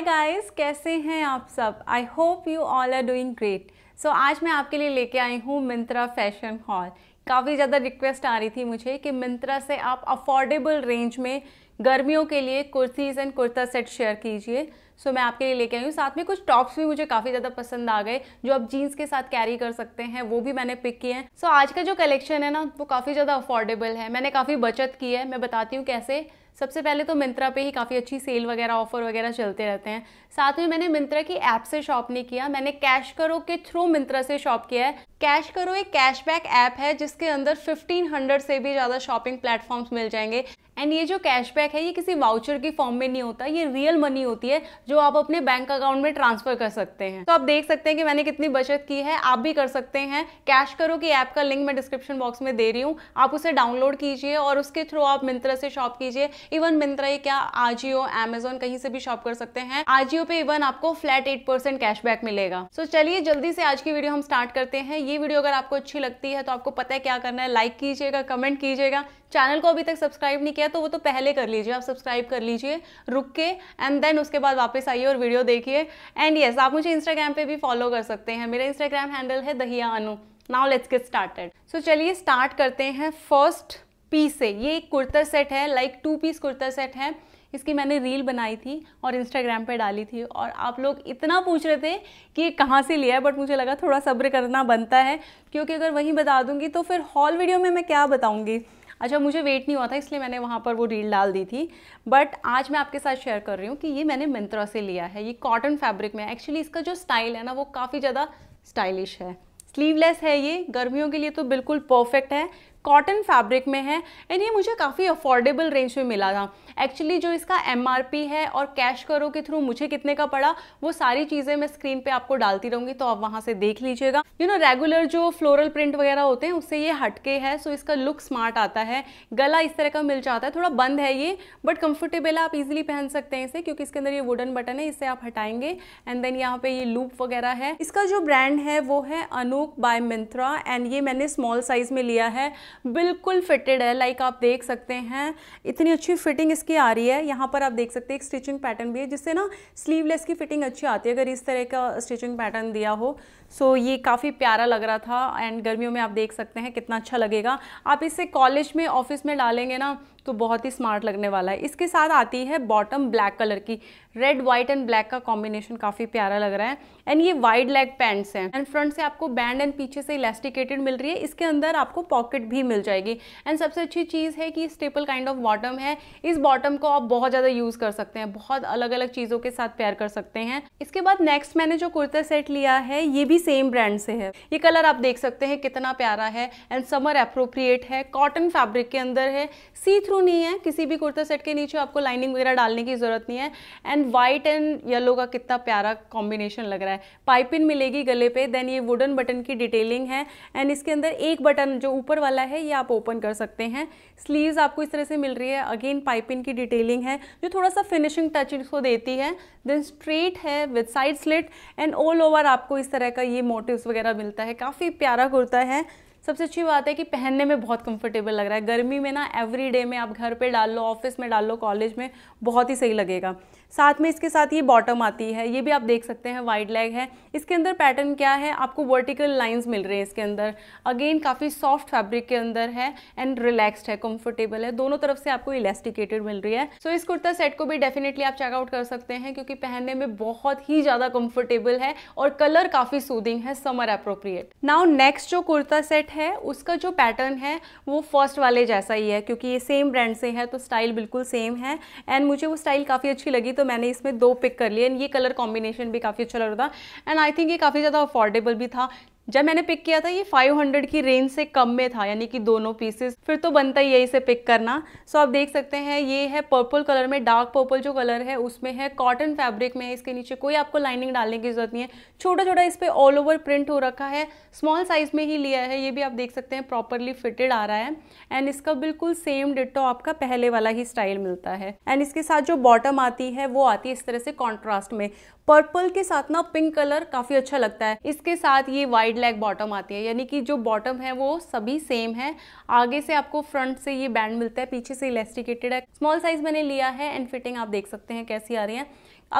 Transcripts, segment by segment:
hi guys कैसे हैं आप सब I hope you all are doing great so आज मैं आपके लिए लेके आई हूँ मिंत्रा फैशन हॉल काफ़ी ज़्यादा रिक्वेस्ट आ रही थी मुझे कि मिंत्रा से आप अफोर्डेबल रेंज में गर्मियों के लिए kurtis and kurta set share कीजिए सो मैं आपके लिए लेके आई हूँ साथ में कुछ टॉप्स भी मुझे काफ़ी ज़्यादा पसंद आ गए जो आप जीन्स के साथ कैरी कर सकते हैं वो भी मैंने पिक किए हैं सो आज का जो कलेक्शन है ना वो काफ़ी ज़्यादा अफोर्डेबल है मैंने काफ़ी बचत की है मैं बताती हूँ कैसे सबसे पहले तो मिंत्रा पे ही काफ़ी अच्छी सेल वगैरह ऑफर वगैरह चलते रहते हैं साथ में मैंने मिंत्रा की ऐप से शॉप नहीं किया मैंने कैश करो के थ्रू मिंत्रा से शॉप किया है कैश करो एक कैशबैक ऐप है जिसके अंदर 1500 से भी ज़्यादा शॉपिंग प्लेटफॉर्म्स मिल जाएंगे एंड ये जो कैशबैक है ये किसी वाउचर की फॉर्म में नहीं होता ये रियल मनी होती है जो आप अपने बैंक अकाउंट में ट्रांसफर कर सकते हैं तो आप देख सकते हैं कि मैंने कितनी बचत की है आप भी कर सकते हैं कैश करो की ऐप का लिंक मैं डिस्क्रिप्शन बॉक्स में दे रही हूँ आप उसे डाउनलोड कीजिए और उसके थ्रू आप मिंत्रा से शॉप कीजिए इवन मिंत्रा ये क्या आजियो एमेजोन कहीं से भी शॉप कर सकते हैं आजियो पे इवन आपको फ्लैट एट परसेंट कैशबैक मिलेगा सो so, चलिए जल्दी से आज की वीडियो हम स्टार्ट करते हैं ये वीडियो अगर आपको अच्छी लगती है तो आपको पता है क्या करना है लाइक कीजिएगा कमेंट कीजिएगा चैनल को अभी तक सब्सक्राइब नहीं किया तो वो तो पहले कर लीजिए आप सब्सक्राइब कर लीजिए रुक के एंड देन उसके बाद वापस आइए और वीडियो देखिए एंड येस आप मुझे इंस्टाग्राम पर भी फॉलो कर सकते हैं मेरा इंस्टाग्राम हैंडल है Dahiya Anu now let's get started so चलिए स्टार्ट करते हैं फर्स्ट पीस से ये एक कुर्ता सेट है like two piece kurta set है इसकी मैंने रील बनाई थी और इंस्टाग्राम पे डाली थी और आप लोग इतना पूछ रहे थे कि ये कहाँ से लिया है बट मुझे लगा थोड़ा सब्र करना बनता है क्योंकि अगर वहीं बता दूंगी तो फिर हॉल वीडियो में मैं क्या बताऊँगी अच्छा मुझे वेट नहीं हुआ था इसलिए मैंने वहाँ पर वो रील डाल दी थी बट आज मैं आपके साथ शेयर कर रही हूँ कि ये मैंने मिंत्रा से लिया है ये कॉटन फैब्रिक में एक्चुअली इसका जो स्टाइल है ना वो काफ़ी ज़्यादा स्टाइलिश है स्लीवलेस है ये गर्मियों के लिए तो बिल्कुल परफेक्ट है कॉटन फैब्रिक में है एंड ये मुझे काफ़ी अफोर्डेबल रेंज में मिला था एक्चुअली जो इसका एम है और कैश करो के थ्रू मुझे कितने का पड़ा वो सारी चीज़ें मैं स्क्रीन पे आपको डालती रहूँगी तो आप वहाँ से देख लीजिएगा यू नो रेगुलर जो फ्लोरल प्रिंट वगैरह होते हैं उससे ये हटके है सो इसका लुक स्मार्ट आता है गला इस तरह का मिल जाता है थोड़ा बंद है ये बट कम्फर्टेबल आप इजिली पहन सकते हैं इसे क्योंकि इसके अंदर ये वुडन बटन है इसे आप हटाएंगे एंड देन यहाँ पे ये लूप वगैरह है इसका जो ब्रांड है वो है अनूक बाय मिंत्रा एंड ये मैंने स्मॉल साइज़ में लिया है बिल्कुल फिटेड है लाइक आप देख सकते हैं इतनी अच्छी फिटिंग इसकी आ रही है यहाँ पर आप देख सकते हैं एक स्टिचिंग पैटर्न भी है जिससे ना स्लीवलेस की फिटिंग अच्छी आती है अगर इस तरह का स्टिचिंग पैटर्न दिया हो सो so, ये काफ़ी प्यारा लग रहा था एंड गर्मियों में आप देख सकते हैं कितना अच्छा लगेगा आप इसे कॉलेज में ऑफिस में डालेंगे ना तो बहुत ही स्मार्ट लगने वाला है इसके साथ आती है बॉटम ब्लैक कलर की रेड व्हाइट एंड ब्लैक का कॉम्बिनेशन काफ़ी प्यारा लग रहा है एंड ये वाइड लेग पैंट्स हैं एंड फ्रंट से आपको बैंड एंड पीछे से इलास्टिकेटेड मिल रही है इसके अंदर आपको पॉकेट भी मिल जाएगी एंड सबसे अच्छी चीज़ है कि स्टेपल काइंड ऑफ बॉटम है इस बॉटम को आप बहुत ज़्यादा यूज़ कर सकते हैं बहुत अलग अलग चीज़ों के साथ पेयर कर सकते हैं इसके बाद नेक्स्ट मैंने जो कुर्ता सेट लिया है ये भी सेम ब्रांड से है ये कलर आप देख सकते हैं कितना प्यारा है एंड समर अप्रोप्रिएट है कॉटन फैब्रिक के अंदर है सी थ्रू नहीं है किसी भी कुर्ता सेट के नीचे आपको लाइनिंग वगैरह डालने की ज़रूरत नहीं है एंड वाइट एंड येलो का कितना प्यारा कॉम्बिनेशन लग रहा है पाइपिन मिलेगी गले पे देन ये वुडन बटन की डिटेलिंग है एंड इसके अंदर एक बटन जो ऊपर वाला है ये आप ओपन कर सकते हैं स्लीव्स आपको इस तरह से मिल रही है अगेन पाइपिंग की डिटेलिंग है जो थोड़ा सा फिनिशिंग टच इसको देती है देन स्ट्रेट है with side slit and all over आपको इस तरह का ये मोटिवस वगैरह मिलता है काफ़ी प्यारा कुर्ता है सबसे अच्छी बात है कि पहनने में बहुत कंफर्टेबल लग रहा है गर्मी में ना एवरी डे में आप घर पे डाल लो ऑफिस में डाल लो कॉलेज में बहुत ही सही लगेगा साथ में इसके साथ ये बॉटम आती है ये भी आप देख सकते हैं वाइड लेग है इसके अंदर पैटर्न क्या है आपको वर्टिकल लाइंस मिल रहे हैं इसके अंदर अगेन काफ़ी सॉफ्ट फैब्रिक के अंदर है एंड रिलैक्सड है कंफर्टेबल है दोनों तरफ से आपको इलास्टिकेटेड मिल रही है सो so, इस कुर्ता सेट को भी डेफिनेटली आप चेकआउट कर सकते हैं क्योंकि पहनने में बहुत ही ज़्यादा कम्फर्टेबल है और कलर काफ़ी सूदिंग है समर अप्रोप्रिएट नाउ नेक्स्ट जो कुर्ता सेट है उसका जो पैटर्न है वो फर्स्ट वाले जैसा ही है क्योंकि ये सेम ब्रांड से है तो स्टाइल बिल्कुल सेम है एंड मुझे वो स्टाइल काफ़ी अच्छी लगी तो तो मैंने इसमें दो पिक कर लिए एंड ये कलर कॉम्बिनेशन भी काफ़ी अच्छा लग रहा था एंड आई थिंक ये काफ़ी ज़्यादा अफोर्डेबल भी था जब मैंने पिक किया था ये 500 की रेंज से कम में था यानी कि दोनों पीसेस फिर तो बनता ही यही से पिक करना सो आप देख सकते हैं ये है पर्पल कलर में डार्क पर्पल जो कलर है उसमें है कॉटन फैब्रिक में है इसके नीचे कोई आपको लाइनिंग डालने की जरूरत नहीं है छोटा छोटा इस पर ऑल ओवर प्रिंट हो रखा है स्मॉल साइज में ही लिया है ये भी आप देख सकते हैं प्रॉपरली फिटेड आ रहा है एंड इसका बिल्कुल सेम डिटो आपका पहले वाला ही स्टाइल मिलता है एंड इसके साथ जो बॉटम आती है वो आती है इस तरह से कॉन्ट्रास्ट में पर्पल के साथ ना पिंक कलर काफी अच्छा लगता है इसके साथ ये वाइड लेग बॉटम आती है यानी कि जो बॉटम है वो सभी सेम है आगे से आपको फ्रंट से ये बैंड मिलता है पीछे से इलेस्टिकेटेड है स्मॉल साइज मैंने लिया है एंड फिटिंग आप देख सकते हैं कैसी आ रही है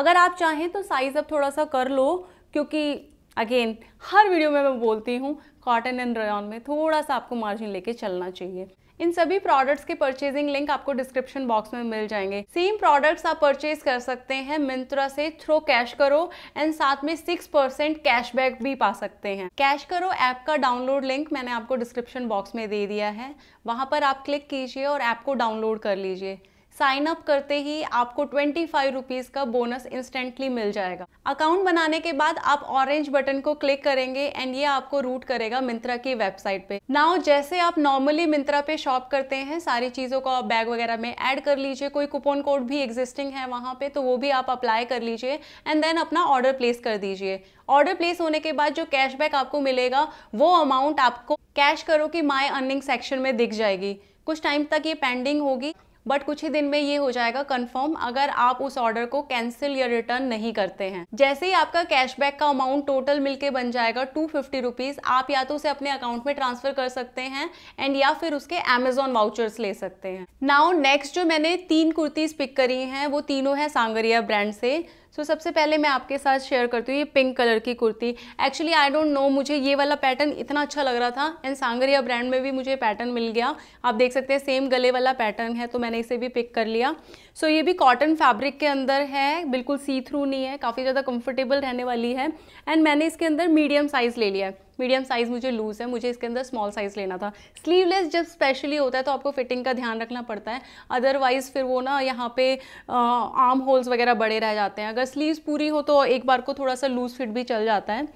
अगर आप चाहें तो साइज अब थोड़ा सा कर लो क्योंकि अगेन हर वीडियो में मैं बोलती हूँ कॉटन एंड रयॉन में थोड़ा सा आपको मार्जिन लेके चलना चाहिए इन सभी प्रोडक्ट्स के परचेजिंग लिंक आपको डिस्क्रिप्शन बॉक्स में मिल जाएंगे सेम प्रोडक्ट्स आप परचेज कर सकते हैं मिंत्रा से थ्रो कैश करो एंड साथ में सिक्स परसेंट कैश भी पा सकते हैं कैश करो ऐप का डाउनलोड लिंक मैंने आपको डिस्क्रिप्शन बॉक्स में दे दिया है वहाँ पर आप क्लिक कीजिए और ऐप को डाउनलोड कर लीजिए साइन अप करते ही आपको ट्वेंटी फाइव रुपीज़ का बोनस इंस्टेंटली मिल जाएगा अकाउंट बनाने के बाद आप ऑरेंज बटन को क्लिक करेंगे एंड ये आपको रूट करेगा मिंत्रा की वेबसाइट पे नाउ जैसे आप नॉर्मली मिंत्रा पे शॉप करते हैं सारी चीज़ों को आप बैग वगैरह में ऐड कर लीजिए कोई कूपन कोड भी एग्जिस्टिंग है वहाँ पे तो वो भी आप अप्लाई कर लीजिए एंड देन अपना ऑर्डर प्लेस कर दीजिए ऑर्डर प्लेस होने के बाद जो कैशबैक आपको मिलेगा वो अमाउंट आपको कैश करो कि माई अर्निंग सेक्शन में दिख जाएगी कुछ टाइम तक ये पेंडिंग होगी बट कुछ ही दिन में ये हो जाएगा कंफर्म अगर आप उस ऑर्डर को कैंसिल या रिटर्न नहीं करते हैं जैसे ही आपका कैशबैक का अमाउंट टोटल मिलके बन जाएगा टू फिफ्टी रुपीज आप या तो उसे अपने अकाउंट में ट्रांसफर कर सकते हैं एंड या फिर उसके एमेजोन वाउचर्स ले सकते हैं नाउ नेक्स्ट जो मैंने तीन कुर्तीज पिक करी हैं वो तीनों है सांगरिया ब्रांड से सो so, सबसे पहले मैं आपके साथ शेयर करती हूँ ये पिंक कलर की kurti actually I don't know मुझे ये वाला पैटर्न इतना अच्छा लग रहा था एंड सांगरिया ब्रांड में भी मुझे पैटर्न मिल गया आप देख सकते हैं सेम गले वाला पैटर्न है तो मैंने इसे भी पिक कर लिया सो so, ये भी कॉटन फैब्रिक के अंदर है बिल्कुल सी थ्रू नहीं है काफ़ी ज़्यादा कम्फर्टेबल रहने वाली है एंड मैंने इसके अंदर मीडियम साइज़ ले लिया है मीडियम साइज़ मुझे लूज़ है मुझे इसके अंदर स्मॉल साइज़ लेना था स्लीवलेस जब स्पेशली होता है तो आपको फिटिंग का ध्यान रखना पड़ता है अदरवाइज़ फिर वो ना यहाँ पे आर्म होल्स वगैरह बड़े रह जाते हैं अगर स्लीव्स पूरी हो तो एक बार को थोड़ा सा लूज़ फिट भी चल जाता है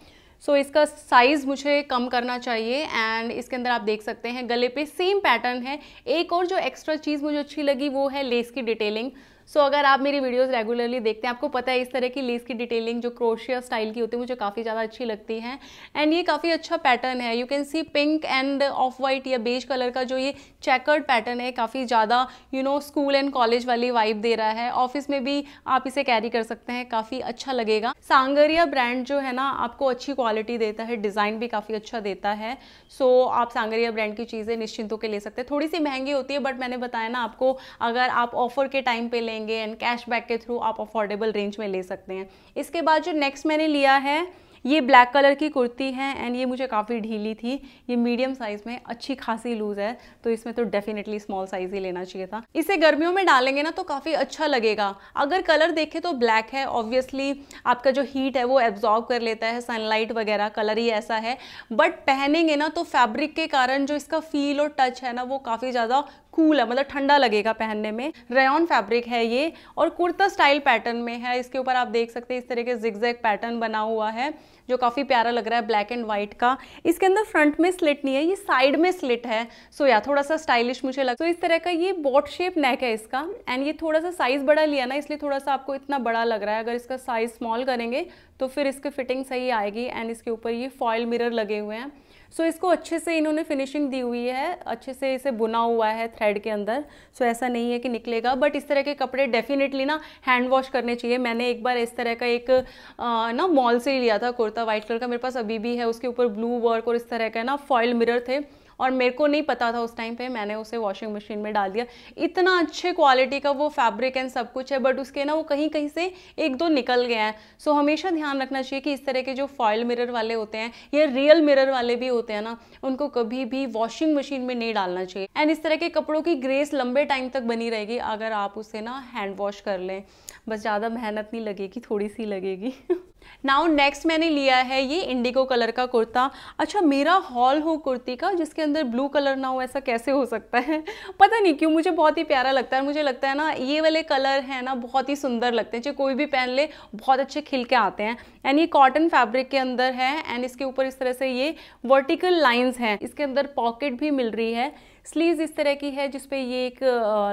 सो so, इसका साइज़ मुझे कम करना चाहिए एंड इसके अंदर आप देख सकते हैं गले पे सेम पैटर्न है एक और जो एक्स्ट्रा चीज़ मुझे अच्छी लगी वो है लेस की डिटेलिंग सो so, अगर आप मेरी वीडियोस रेगुलरली देखते हैं आपको पता है इस तरह की लेस की डिटेलिंग जो क्रोशिया स्टाइल की होती है मुझे काफ़ी ज़्यादा अच्छी लगती अच्छा है एंड ये काफ़ी अच्छा पैटर्न है you can see pink and off white या बेज कलर का जो ये चेकर्ड पैटर्न है काफ़ी ज़्यादा you know school and college वाली वाइब दे रहा है ऑफिस में भी आप इसे कैरी कर सकते हैं काफ़ी अच्छा लगेगा सांगरिया ब्रांड जो है ना आपको अच्छी क्वालिटी देता है डिज़ाइन भी काफ़ी अच्छा देता है सो so, आप सांगरिया ब्रांड की चीज़ें निश्चिंतों के ले सकते हैं थोड़ी सी महंगी होती है बट मैंने बताया ना आपको अगर आप ऑफर के टाइम पर लें रहेंगे एंड कैशबैक के थ्रू आप अफोर्डेबल रेंज में ले सकते हैं इसके बाद जो नेक्स्ट मैंने लिया है ये ब्लैक कलर की कुर्ती है एंड ये मुझे काफ़ी ढीली थी ये मीडियम साइज़ में अच्छी खासी लूज़ है तो इसमें तो डेफिनेटली स्मॉल साइज़ ही लेना चाहिए था इसे गर्मियों में डालेंगे ना तो काफ़ी अच्छा लगेगा अगर कलर देखें तो ब्लैक है ऑब्वियसली आपका जो हीट है वो एब्जॉर्ब कर लेता है सनलाइट वगैरह कलर ही ऐसा है बट पहनेंगे ना तो फैब्रिक के कारण जो इसका फील और टच है ना वो काफ़ी ज़्यादा कूल है मतलब ठंडा लगेगा पहनने में रेन फैब्रिक है ये और कुर्ता स्टाइल पैटर्न में है इसके ऊपर आप देख सकते हैं इस तरह के जिगजैग पैटर्न बना हुआ है जो काफ़ी प्यारा लग रहा है ब्लैक एंड वाइट का इसके अंदर फ्रंट में स्लिट नहीं है ये साइड में स्लिट है सो या थोड़ा सा स्टाइलिश मुझे लगता तो इस तरह का ये बॉट शेप नेक है इसका एंड ये थोड़ा सा साइज़ बड़ा लिया ना इसलिए थोड़ा सा आपको इतना बड़ा लग रहा है अगर इसका साइज़ स्मॉल करेंगे तो फिर इसकी फिटिंग सही आएगी एंड इसके ऊपर ये फॉयल मिरर लगे हुए हैं सो so, इसको अच्छे से इन्होंने फिनिशिंग दी हुई है अच्छे से इसे बुना हुआ है थ्रेड के अंदर सो so, ऐसा नहीं है कि निकलेगा बट इस तरह के कपड़े डेफिनेटली ना हैंड वॉश करने चाहिए मैंने एक बार इस तरह का एक आ, ना मॉल से लिया था कुर्ता वाइट कलर का मेरे पास अभी भी है उसके ऊपर ब्लू वर्क और इस तरह का ना फॉयल मिरर थे और मेरे को नहीं पता था उस टाइम पे मैंने उसे वॉशिंग मशीन में डाल दिया इतना अच्छे क्वालिटी का वो फैब्रिक एंड सब कुछ है बट उसके ना वो कहीं कहीं से एक दो निकल गए हैं सो so, हमेशा ध्यान रखना चाहिए कि इस तरह के जो फॉयल मिरर वाले होते हैं या रियल मिरर वाले भी होते हैं ना उनको कभी भी वॉशिंग मशीन में नहीं डालना चाहिए एंड इस तरह के कपड़ों की ग्रेस लंबे टाइम तक बनी रहेगी अगर आप उसे ना हैंड वॉश कर लें बस ज़्यादा मेहनत नहीं लगेगी थोड़ी सी लगेगी नाउ नेक्स्ट मैंने लिया है ये इंडिगो कलर का कुर्ता अच्छा मेरा हॉल हो कुर्ती का जिसके अंदर ब्लू कलर ना हो ऐसा कैसे हो सकता है पता नहीं क्यों मुझे बहुत ही प्यारा लगता है मुझे लगता है ना ये वाले कलर है ना बहुत ही सुंदर लगते हैं जो कोई भी पहन ले बहुत अच्छे खिल के आते हैं एंड ये कॉटन फैब्रिक के अंदर है एंड इसके ऊपर इस तरह से ये वर्टिकल लाइन्स हैं इसके अंदर पॉकेट भी मिल रही है स्लीव्स इस तरह की है जिसपे ये एक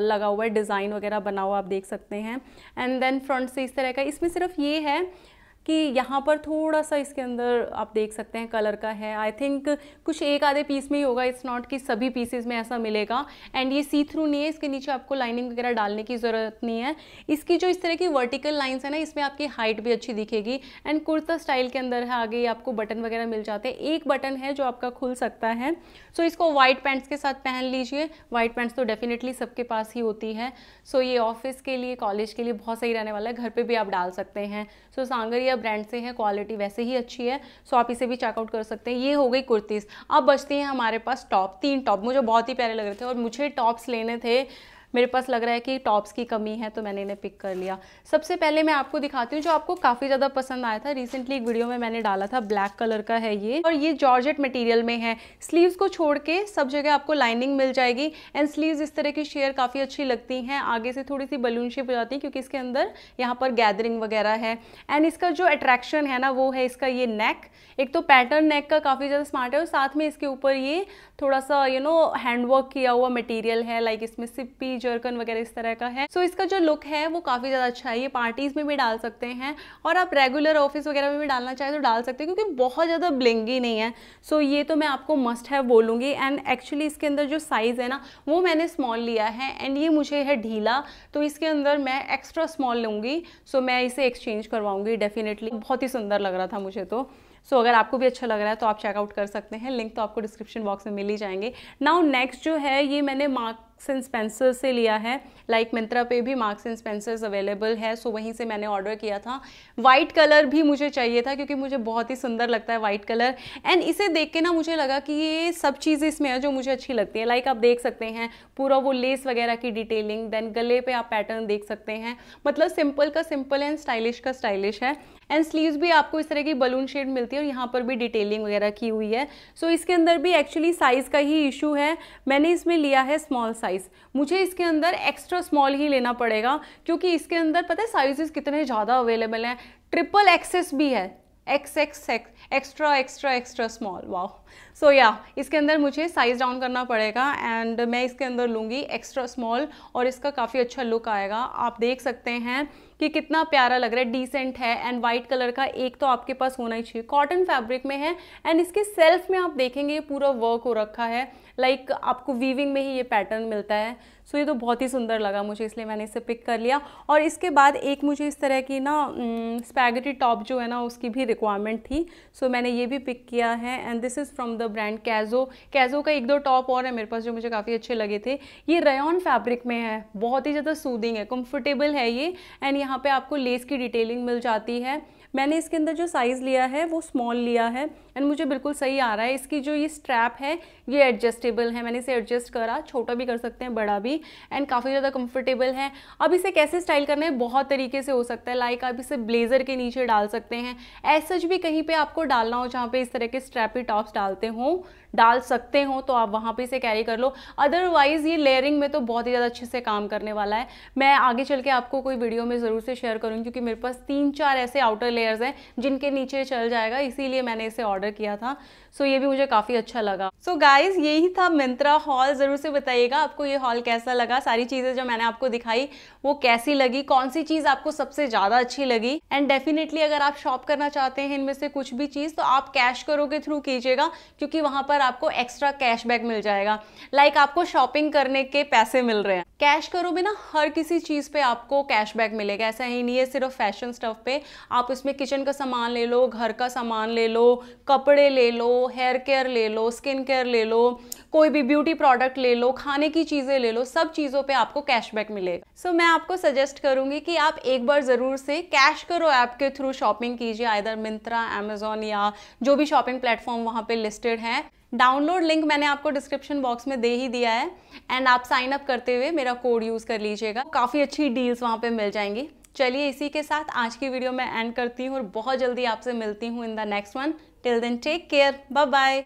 लगा हुआ है डिज़ाइन वगैरह बना हुआ आप देख सकते हैं एंड देन फ्रंट से इस तरह का इसमें सिर्फ ये है कि यहाँ पर थोड़ा सा इसके अंदर आप देख सकते हैं कलर का है आई थिंक कुछ एक आधे पीस में ही होगा इट्स नॉट कि सभी पीसेज में ऐसा मिलेगा एंड ये सी थ्रू नहीं है इसके नीचे आपको लाइनिंग वगैरह डालने की ज़रूरत नहीं है इसकी जो इस तरह की वर्टिकल लाइन्स है ना इसमें आपकी हाइट भी अच्छी दिखेगी एंड कुर्ता स्टाइल के अंदर है आगे आपको बटन वगैरह मिल जाते हैं एक बटन है जो आपका खुल सकता है सो so, इसको वाइट पैंट्स के साथ पहन लीजिए वाइट पैंट्स तो डेफिनेटली सबके पास ही होती है सो so, ये ऑफिस के लिए कॉलेज के लिए बहुत सही रहने वाला है घर पर भी आप डाल सकते हैं सो सांगरिया ब्रांड से है क्वालिटी वैसे ही अच्छी है सो आप इसे भी चेकआउट कर सकते हैं ये हो गई कुर्तीज़ अब बचती हैं हमारे पास टॉप तीन टॉप मुझे बहुत ही प्यारे लग रहे थे और मुझे टॉप्स लेने थे मेरे पास लग रहा है कि टॉप्स की कमी है तो मैंने इन्हें पिक कर लिया सबसे पहले मैं आपको दिखाती हूँ जो आपको काफ़ी ज़्यादा पसंद आया था रिसेंटली एक वीडियो में मैंने डाला था ब्लैक कलर का है ये और ये जॉर्जेट मटेरियल में है स्लीव्स को छोड़ के सब जगह आपको लाइनिंग मिल जाएगी एंड स्लीव्स इस तरह की शेयर काफ़ी अच्छी लगती हैं आगे से थोड़ी सी बलून शेप हो जाती है क्योंकि इसके अंदर यहाँ पर गैदरिंग वगैरह है एंड इसका जो अट्रैक्शन है ना वो है इसका ये नेक एक तो पैटर्न नेक का काफ़ी ज़्यादा स्मार्ट है और साथ में इसके ऊपर ये थोड़ा सा यू नो हैंडवर्क किया हुआ मटेरियल है लाइक इसमें सिप्पी जर्कन वगैरह इस तरह का है सो so, इसका जो लुक है वो काफ़ी ज़्यादा अच्छा है ये पार्टीज़ में भी डाल सकते हैं और आप रेगुलर ऑफिस वगैरह में भी डालना चाहें तो डाल सकते हैं क्योंकि बहुत ज़्यादा ब्लिंगी नहीं है सो so, ये तो मैं आपको मस्ट है बोलूँगी एंड एक्चुअली इसके अंदर जो साइज़ है ना वो मैंने स्मॉल लिया है एंड ये मुझे है ढीला तो इसके अंदर मैं एक्स्ट्रा स्मॉल लूँगी सो so, मैं इसे एक्सचेंज करवाऊँगी डेफिनेटली बहुत ही सुंदर लग रहा था मुझे तो सो so, अगर आपको भी अच्छा लग रहा है तो आप चेकआउट कर सकते हैं लिंक तो आपको डिस्क्रिप्शन बॉक्स में मिल ही जाएंगे नाउ नेक्स्ट जो है ये मैंने मार्क एंड स्पेंसर से लिया है लाइक like मिंत्रा पे भी मार्क्स एंड स्पेंसर्स अवेलेबल है सो so वहीं से मैंने ऑर्डर किया था वाइट कलर भी मुझे चाहिए था क्योंकि मुझे बहुत ही सुंदर लगता है वाइट कलर एंड इसे देख के ना मुझे लगा कि ये सब चीज़ें इसमें है जो मुझे अच्छी लगती है लाइक like आप देख सकते हैं पूरा वो लेस वगैरह की डिटेलिंग देन गले पर आप पैटर्न देख सकते हैं मतलब सिंपल का सिंपल एंड स्टाइलिश का स्टाइलिश है एंड स्लीव्स भी आपको इस तरह की बलून शेड मिलती है और यहाँ पर भी डिटेलिंग वगैरह की हुई है सो so, इसके अंदर भी एक्चुअली साइज़ का ही इशू है मैंने इसमें लिया है स्मॉल साइज़ मुझे इसके अंदर एक्स्ट्रा स्मॉल ही लेना पड़ेगा क्योंकि इसके अंदर पता है साइजेस कितने ज़्यादा अवेलेबल हैं ट्रिपल एक्सेस भी है X X X extra extra extra small wow so या इसके अंदर मुझे साइज़ डाउन करना पड़ेगा एंड मैं इसके अंदर लूँगी एक्स्ट्रा स्मॉल और इसका काफ़ी अच्छा लुक आएगा आप देख सकते हैं कि कितना प्यारा लग रहा है डिसेंट है एंड वाइट कलर का एक तो आपके पास होना ही चाहिए कॉटन फैब्रिक में है एंड इसके सेल्फ में आप देखेंगे ये पूरा वर्क हो रखा है लाइक like, आपको वीविंग में ही ये पैटर्न मिलता है सो so, ये तो बहुत ही सुंदर लगा मुझे इसलिए मैंने इसे पिक कर लिया और इसके बाद एक मुझे इस तरह की ना स्पैगेटी टॉप जो है ना उसकी भी रिक्वायरमेंट थी सो सो मैंने ये भी पिक किया है and this is from the brand Kazo Kazo का एक दो टॉप और है मेरे पास जो मुझे काफ़ी अच्छे लगे थे ये रेन फैब्रिक में है बहुत ही ज़्यादा सूदिंग है कम्फर्टेबल है ये एंड यहाँ पर आपको लेस की डिटेलिंग मिल जाती है मैंने इसके अंदर जो साइज़ लिया है वो स्मॉल लिया है एंड मुझे बिल्कुल सही आ रहा है इसकी जो ये स्ट्रैप है ये एडजस्टेबल है मैंने इसे एडजस्ट करा छोटा भी कर सकते हैं बड़ा भी एंड काफ़ी ज़्यादा कंफर्टेबल है अब इसे कैसे स्टाइल करना है बहुत तरीके से हो सकता है लाइक आप इसे ब्लेज़र के नीचे डाल सकते हैं ऐसा भी कहीं पर आपको डालना हो जहाँ पर इस तरह के स्ट्रैपी टॉप्स डालते हों डाल सकते हो तो आप वहाँ पे इसे कैरी कर लो अदरवाइज़ ये लेयरिंग में तो बहुत ही ज़्यादा अच्छे से काम करने वाला है मैं आगे चल के आपको कोई वीडियो में ज़रूर से शेयर करूँगी क्योंकि मेरे पास तीन चार ऐसे आउटर लेयर्स हैं जिनके नीचे चल जाएगा इसीलिए मैंने इसे ऑर्डर किया था सो ये भी मुझे काफ़ी अच्छा लगा सो गाइज यही था मिंत्रा हॉल ज़रूर से बताइएगा आपको ये हॉल कैसा लगा सारी चीज़ें जो मैंने आपको दिखाई वो कैसी लगी कौन सी चीज़ आपको सबसे ज़्यादा अच्छी लगी एंड डेफिनेटली अगर आप शॉप करना चाहते हैं इनमें से कुछ भी चीज़ तो आप कैश करो के थ्रू कीजिएगा क्योंकि वहाँ पर आपको एक्स्ट्रा कैशबैक मिल जाएगा लाइक like आपको शॉपिंग करने के पैसे मिल रहे हैं कैश करो बिना ना हर किसी चीज़ पे आपको कैशबैक मिलेगा ऐसा ही नहीं है सिर्फ फैशन स्टफ पे आप इसमें किचन का सामान ले लो घर का सामान ले लो कपड़े ले लो हेयर केयर ले लो स्किन केयर ले लो कोई भी ब्यूटी प्रोडक्ट ले लो खाने की चीज़ें ले लो सब चीज़ों पे आपको कैशबैक मिलेगा सो so, मैं आपको सजेस्ट करूँगी कि आप एक बार ज़रूर से कैश करो ऐप के थ्रू शॉपिंग कीजिए आइधर मिंत्रा अमेजोन या जो भी शॉपिंग प्लेटफॉर्म वहाँ पर लिस्टेड हैं डाउनलोड लिंक मैंने आपको डिस्क्रिप्शन बॉक्स में दे ही दिया है एंड आप साइन अप करते हुए मेरा कोड यूज़ कर लीजिएगा काफ़ी अच्छी डील्स वहाँ पे मिल जाएंगी चलिए इसी के साथ आज की वीडियो मैं एंड करती हूँ और बहुत जल्दी आपसे मिलती हूँ in the next one till then take care bye bye